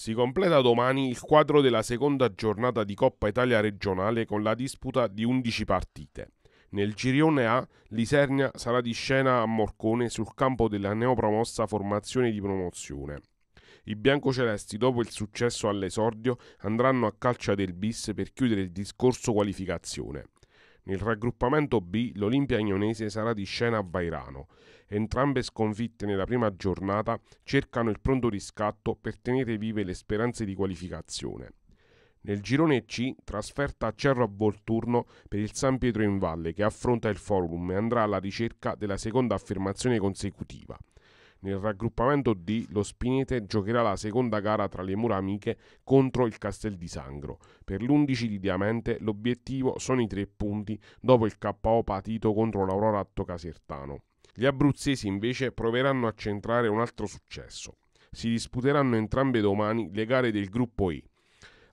Si completa domani il quadro della seconda giornata di Coppa Italia regionale con la disputa di 11 partite. Nel girone A l'Isernia sarà di scena a Morcone sul campo della neopromossa formazione di promozione. I biancocelesti, dopo il successo all'esordio, andranno a calcia del bis per chiudere il discorso qualificazione. Nel raggruppamento B l'Olimpia Agnonese sarà di scena a Vairano. Entrambe sconfitte nella prima giornata cercano il pronto riscatto per tenere vive le speranze di qualificazione. Nel girone C, trasferta a Cerro a Volturno per il San Pietro in Valle che affronta il forum e andrà alla ricerca della seconda affermazione consecutiva. Nel raggruppamento D lo Spinete giocherà la seconda gara tra le mura amiche contro il Castel di Sangro. Per l'11 di Diamante l'obiettivo sono i tre punti dopo il KO patito contro l'Aurora Atto Casertano. Gli abruzzesi invece proveranno a centrare un altro successo. Si disputeranno entrambe domani le gare del gruppo E.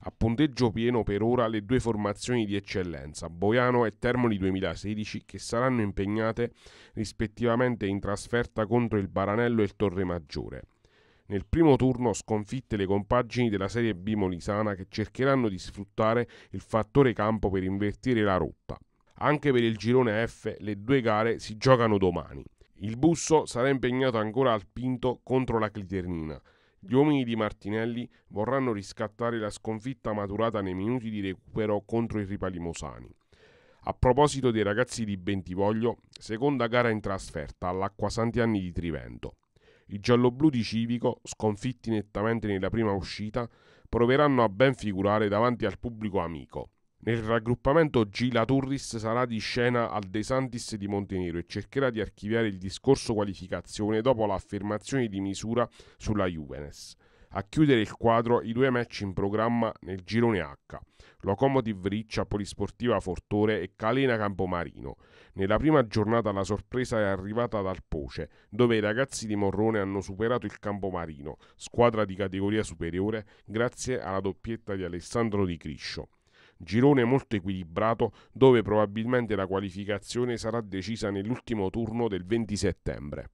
A punteggio pieno per ora le due formazioni di eccellenza, Boiano e Termoli 2016, che saranno impegnate rispettivamente in trasferta contro il Baranello e il Torremaggiore. Nel primo turno sconfitte le compagini della Serie B Molisana che cercheranno di sfruttare il fattore campo per invertire la rotta. Anche per il girone F le due gare si giocano domani. Il Busso sarà impegnato ancora al Pinto contro la Cliternina, gli uomini di Martinelli vorranno riscattare la sconfitta maturata nei minuti di recupero contro i ripalimosani. A proposito dei ragazzi di Bentivoglio, seconda gara in trasferta all'Acqua Santianni di Trivento. I gialloblu di Civico, sconfitti nettamente nella prima uscita, proveranno a ben figurare davanti al pubblico amico. Nel raggruppamento Gila Turris sarà di scena al De Santis di Montenero e cercherà di archiviare il discorso qualificazione dopo l'affermazione di misura sulla Juvenes. A chiudere il quadro i due match in programma nel girone H. Locomotive Riccia, Polisportiva Fortore e Calena Campomarino. Nella prima giornata la sorpresa è arrivata dal Poce, dove i ragazzi di Morrone hanno superato il Campomarino, squadra di categoria superiore, grazie alla doppietta di Alessandro Di Criscio girone molto equilibrato dove probabilmente la qualificazione sarà decisa nell'ultimo turno del 20 settembre.